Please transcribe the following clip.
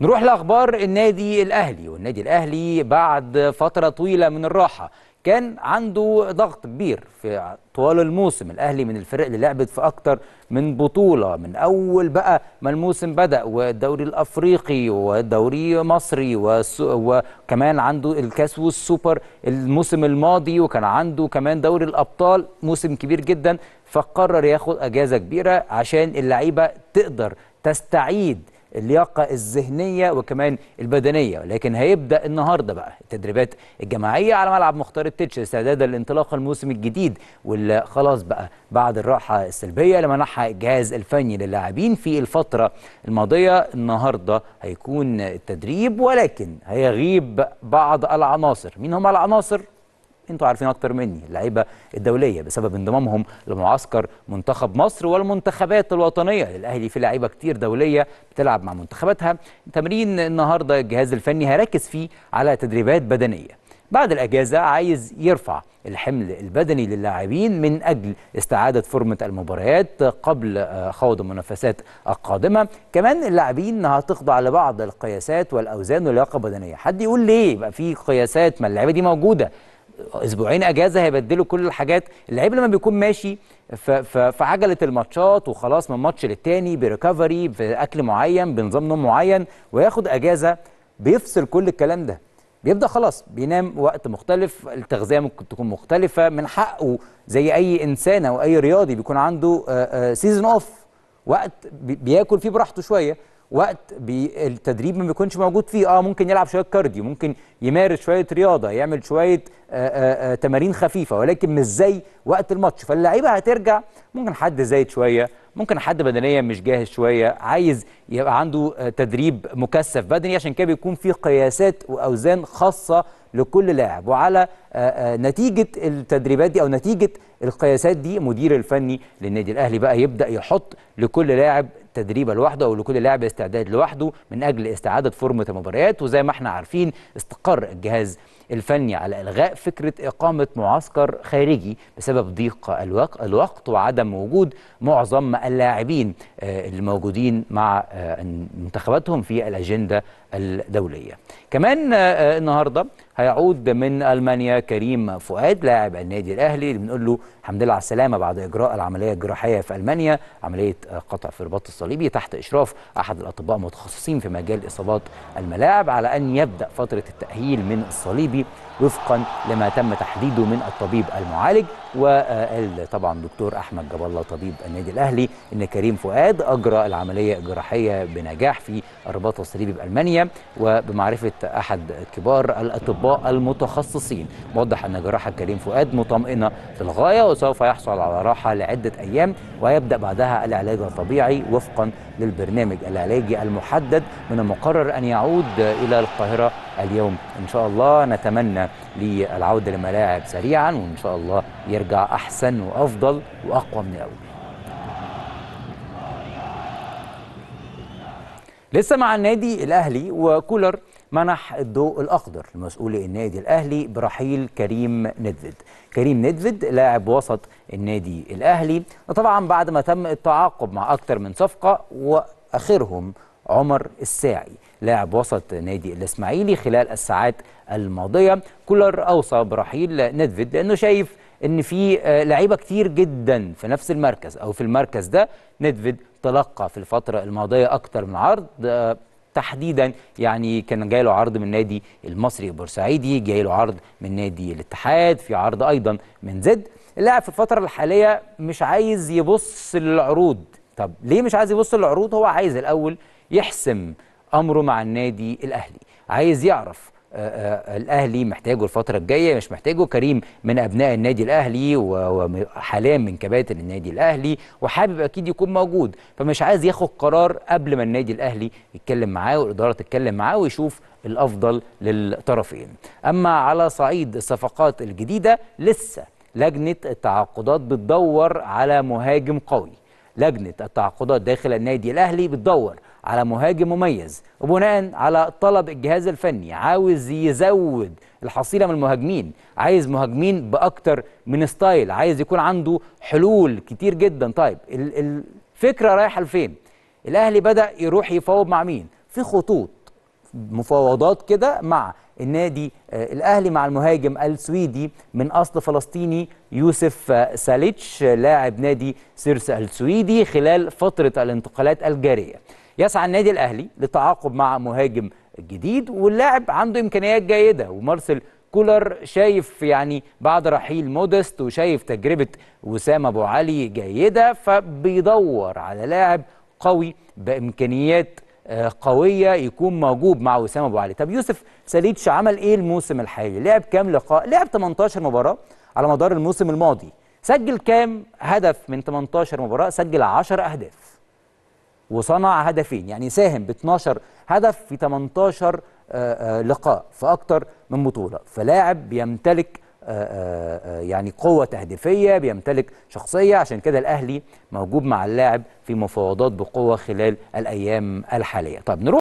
نروح لاخبار النادي الاهلي والنادي الاهلي بعد فتره طويله من الراحه كان عنده ضغط كبير في طوال الموسم الاهلي من الفرق اللي لعبت في اكتر من بطوله من اول بقى ما الموسم بدا والدوري الافريقي والدوري مصري وكمان عنده الكاس والسوبر الموسم الماضي وكان عنده كمان دوري الابطال موسم كبير جدا فقرر ياخد اجازه كبيره عشان اللعيبه تقدر تستعيد اللياقه الذهنيه وكمان البدنيه لكن هيبدا النهارده بقى التدريبات الجماعيه على ملعب مختار التتش استعدادا لانطلاق الموسم الجديد واللي خلاص بقى بعد الراحه السلبيه اللي منحها الجهاز الفني للاعبين في الفتره الماضيه النهارده هيكون التدريب ولكن هيغيب بعض العناصر مين هم العناصر انتوا عارفين اكتر مني اللعيبه الدوليه بسبب انضمامهم لمعسكر منتخب مصر والمنتخبات الوطنيه للاهلي في لعيبه كتير دوليه بتلعب مع منتخباتها تمرين النهارده الجهاز الفني هيركز فيه على تدريبات بدنيه بعد الاجازه عايز يرفع الحمل البدني للاعبين من اجل استعاده فورمه المباريات قبل آه، خوض المنافسات القادمه كمان اللاعبين هتخضع لبعض القياسات والاوزان واللياقه البدنيه حد يقول ليه يبقى في قياسات ما اللعيبه دي موجوده اسبوعين اجازه هيبدلوا كل الحاجات اللعيب لما بيكون ماشي في عجله الماتشات وخلاص من ماتش للتاني بريكفري باكل معين بنظام نوم معين وياخد اجازه بيفصل كل الكلام ده بيبدا خلاص بينام وقت مختلف التغذيه ممكن تكون مختلفه من حقه زي اي انسان او اي رياضي بيكون عنده سيزون آه، اوف آه، وقت بياكل فيه براحته شويه وقت بي التدريب ما بيكونش موجود فيه اه ممكن يلعب شويه كارديو ممكن يمارس شويه رياضه يعمل شويه آآ آه، آآ آه، آه، تمارين خفيفه ولكن مش زي وقت الماتش فاللعيبه هترجع ممكن حد زايد شويه ممكن حد بدنيا مش جاهز شويه عايز يبقى عنده تدريب مكثف بدني عشان كده بيكون في قياسات واوزان خاصه لكل لاعب وعلى نتيجه التدريبات دي او نتيجه القياسات دي مدير الفني للنادي الاهلي بقى يبدا يحط لكل لاعب تدريبه لوحده او لكل لاعب استعداد لوحده من اجل استعاده فورمه المباريات وزي ما احنا عارفين استقر الجهاز الفني على الغاء فكره اقامه معسكر خارجي بسبب ضيق الوقت وعدم وجود معظم اللاعبين آه، الموجودين مع آه، منتخباتهم في الاجنده الدوليه كمان آه، آه، النهارده هيعود من المانيا كريم فؤاد لاعب النادي الاهلي اللي بنقول له الحمد لله على السلامه بعد اجراء العمليه الجراحيه في المانيا عمليه آه، قطع في الرباط الصليبي تحت اشراف احد الاطباء المتخصصين في مجال اصابات الملاعب على ان يبدا فتره التاهيل من الصليبي وفقا لما تم تحديده من الطبيب المعالج وقال طبعا دكتور احمد جاب الله طبيب النادي الاهلي ان كريم فؤاد اجرى العمليه الجراحيه بنجاح في الرباط الصليبي بالمانيا وبمعرفه أحد كبار الأطباء المتخصصين موضح أن جراحة كريم فؤاد مطمئنة في الغايه وسوف يحصل على راحة لعدة أيام ويبدأ بعدها العلاج الطبيعي وفقا للبرنامج العلاجي المحدد من المقرر أن يعود إلى القاهرة اليوم إن شاء الله نتمنى للعودة للملاعب سريعا وإن شاء الله يرجع أحسن وأفضل وأقوى من الأول لسه مع النادي الاهلي وكولر منح الضوء الأخضر لمسؤولي النادي الأهلي برحيل كريم ندفد كريم ندفد لاعب وسط النادي الأهلي وطبعا بعد ما تم التعاقب مع أكثر من صفقة وآخرهم عمر الساعي لاعب وسط نادي الإسماعيلي خلال الساعات الماضية كولر أوصى برحيل ندفد لأنه شايف ان في آه، لعيبه كتير جدا في نفس المركز او في المركز ده ندفد تلقى في الفتره الماضيه أكثر من عرض آه، تحديدا يعني كان جاي له عرض من نادي المصري البورسعيدي جاي له عرض من نادي الاتحاد في عرض ايضا من زد اللاعب في الفتره الحاليه مش عايز يبص للعروض طب ليه مش عايز يبص للعروض هو عايز الاول يحسم امره مع النادي الاهلي عايز يعرف الاهلي محتاجه الفتره الجايه مش محتاجه كريم من ابناء النادي الاهلي وحاليا من كباتن النادي الاهلي وحابب اكيد يكون موجود فمش عايز ياخد قرار قبل ما النادي الاهلي يتكلم معاه والاداره تتكلم معاه ويشوف الافضل للطرفين اما على صعيد الصفقات الجديده لسه لجنه التعاقدات بتدور على مهاجم قوي لجنه التعاقدات داخل النادي الاهلي بتدور على مهاجم مميز وبناء على طلب الجهاز الفني عاوز يزود الحصيله من المهاجمين عايز مهاجمين باكتر من ستايل عايز يكون عنده حلول كتير جدا طيب الفكره رايحه لفين الاهلي بدا يروح يفاوض مع مين في خطوط مفاوضات كده مع النادي آه، الاهلي مع المهاجم السويدي من اصل فلسطيني يوسف آه، ساليتش آه، لاعب نادي سيرس السويدي خلال فتره الانتقالات الجاريه. يسعى النادي الاهلي للتعاقب مع مهاجم جديد واللاعب عنده امكانيات جيده ومارسيل كولر شايف يعني بعد رحيل مودست وشايف تجربه وسام ابو علي جيده فبيدور على لاعب قوي بامكانيات آه، قويه يكون موجود مع وسام ابو علي طب يوسف ساليتش عمل ايه الموسم الحالي لعب كام لقاء لعب 18 مباراه على مدار الموسم الماضي سجل كام هدف من 18 مباراه سجل 10 اهداف وصنع هدفين يعني ساهم ب 12 هدف في 18 آه، آه، لقاء في اكتر من بطوله فلاعب بيمتلك آه، آه، آه، يعني قوة تهديفية بيمتلك شخصية عشان كده الأهلي موجود مع اللاعب في مفاوضات بقوة خلال الأيام الحالية طب نروح